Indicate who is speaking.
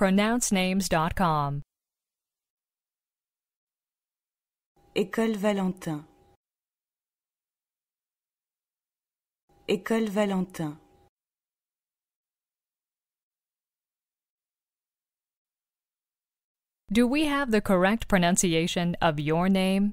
Speaker 1: pronouncenames.com. École Valentin. École Valentin. Do we have the correct pronunciation of your name?